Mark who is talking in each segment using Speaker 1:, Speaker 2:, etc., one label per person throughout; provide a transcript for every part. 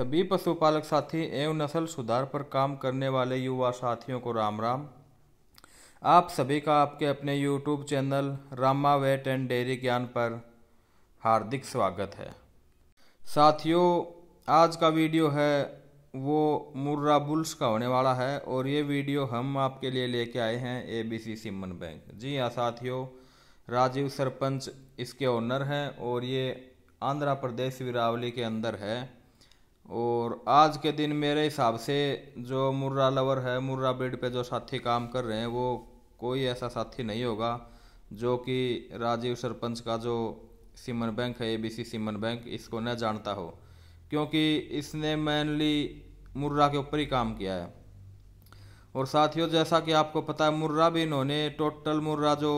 Speaker 1: सभी पशुपालक साथी एवं नस्ल सुधार पर काम करने वाले युवा साथियों को राम राम आप सभी का आपके अपने YouTube channel Rama vet and dairy ज्ञान पर हार्दिक स्वागत है साथियों आज का वीडियो है वो मुर्रा बुल्स का होने वाला है और ये वीडियो हम आपके लिए लेके आए हैं एबीसी सिमन बैंक जी हाँ साथियों राजीव सरपंच इसके ओनर हैं और ये आंध्र प्रदेश विरावली के अंदर है और आज के दिन मेरे हिसाब से जो मुर्रा लवर है मुर्रा बेड पे जो साथी काम कर रहे हैं वो कोई ऐसा साथी नहीं होगा जो कि राजीव सरपंच का जो सिमन बैंक है एबीसी सिमन बैंक इसको न जानता हो क्योंकि इसने मेनली मुर्रा के ऊपर ही काम किया है और साथियों जैसा कि आपको पता है मुर्रा भी इन्होंने टोटल मुर्रा जो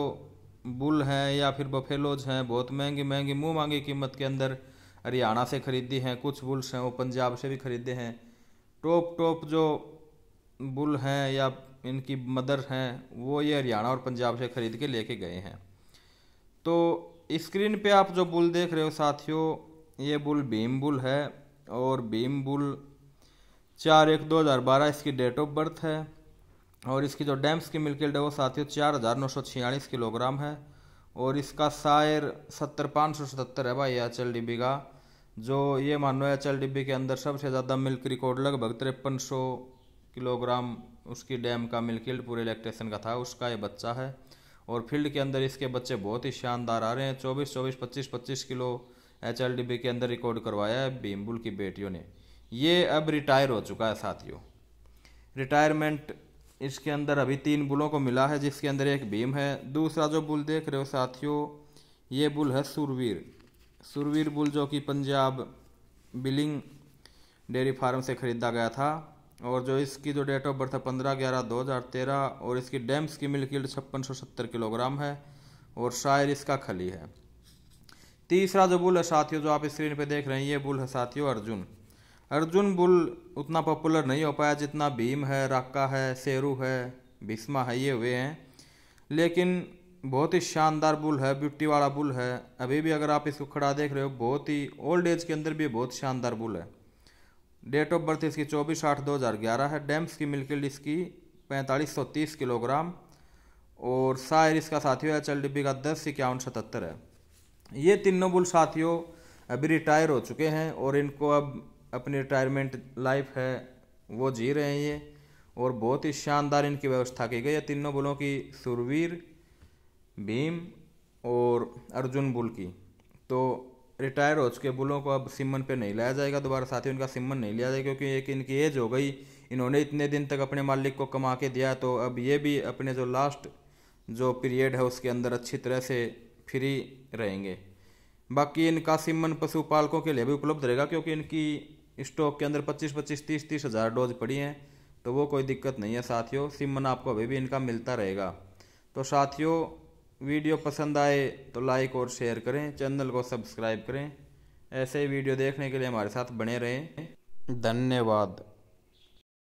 Speaker 1: बुल हैं या फिर बफेलोज हैं बहुत महंगी महंगी मुँह मांगी कीमत के अंदर हरियाणा से ख़रीदी हैं कुछ बुल्स हैं वो पंजाब से भी ख़रीदे हैं टॉप टॉप जो बुल हैं या इनकी मदर हैं वो ये हरियाणा और पंजाब से ख़रीद के लेके गए हैं तो स्क्रीन पे आप जो बुल देख रहे हो साथियों ये बुल भीम बुल है और भीम बुल चार एक दो हज़ार बारह इसकी डेट ऑफ बर्थ है और इसकी जो डैम्स की मिल्किल्ड है वो साथियों चार हज़ार नौ सौ छियालीस किलोग्राम है और इसका शायर सत्तर पाँच सौ सतहत्तर है भाई एच एल डी बी का जो ये मानो एच एल के अंदर सबसे ज़्यादा मिल्क रिकॉर्ड लगभग तिरपन सौ किलोग्राम उसकी डैम का मिल्क हिल्ड पूरे इलेक्ट्रेशन का था उसका ये बच्चा है और फील्ड के अंदर इसके बच्चे बहुत ही शानदार आ रहे हैं चौबीस चौबीस पच्चीस पच्चीस किलो एच एल के अंदर रिकॉर्ड करवाया है भीमबुल की बेटियों ने ये अब रिटायर हो चुका है साथियों रिटायरमेंट इसके अंदर अभी तीन बुलों को मिला है जिसके अंदर एक भीम है दूसरा जो बुल देख रहे हो साथियों ये बुल है सुरवीर सुरवीर बुल जो कि पंजाब बिलिंग डेयरी फार्म से ख़रीदा गया था और जो इसकी जो डेट ऑफ बर्थ है पंद्रह ग्यारह दो हज़ार तेरह और इसकी डैम्स की मिल्क यील्ड छप्पन सौ सत्तर किलोग्राम है और शायर इसका खली है तीसरा जो बुल है साथियों जो आप स्क्रीन पे देख रहे हैं ये बुल है साथियों अर्जुन अर्जुन बुल उतना पॉपुलर नहीं हो पाया जितना भीम है राका है शेरू है भीष्मा है ये हुए हैं लेकिन बहुत ही शानदार बुल है ब्यूटी वाला बुल है अभी भी अगर आप इसको खड़ा देख रहे हो बहुत ही ओल्ड एज के अंदर भी बहुत शानदार बुल है डेट ऑफ बर्थ इसकी चौबीस आठ दो हज़ार ग्यारह है डैम्स की मिल्किल इसकी पैंतालीस सौ तीस किलोग्राम और सायर इसका साथियों है चल डिब्बी का दस इक्यावन सतहत्तर है ये तीनों बुल साथियों अभी रिटायर हो चुके हैं और इनको अब अपनी रिटायरमेंट लाइफ है वो जी रहे हैं ये और बहुत ही शानदार इनकी व्यवस्था की गई है तीनों बुलों की सुरवीर भीम और अर्जुन बुल की तो रिटायर हो चुके बुलों को अब सिमन पे नहीं लाया जाएगा दोबारा साथ ही उनका सिमन नहीं लिया जाएगा क्योंकि एक इनकी एज हो गई इन्होंने इतने दिन तक अपने मालिक को कमा के दिया तो अब ये भी अपने जो लास्ट जो पीरियड है उसके अंदर अच्छी तरह से फ्री रहेंगे बाकी इनका सिमन पशुपालकों के लिए भी उपलब्ध रहेगा क्योंकि इनकी स्टॉक के अंदर पच्चीस पच्चीस तीस तीस हज़ार डोज पड़ी हैं तो वो कोई दिक्कत नहीं है साथियों सिमन आपको अभी भी इनका मिलता रहेगा तो साथियों वीडियो पसंद आए तो लाइक और शेयर करें चैनल को सब्सक्राइब करें ऐसे ही वीडियो देखने के लिए हमारे साथ बने रहें धन्यवाद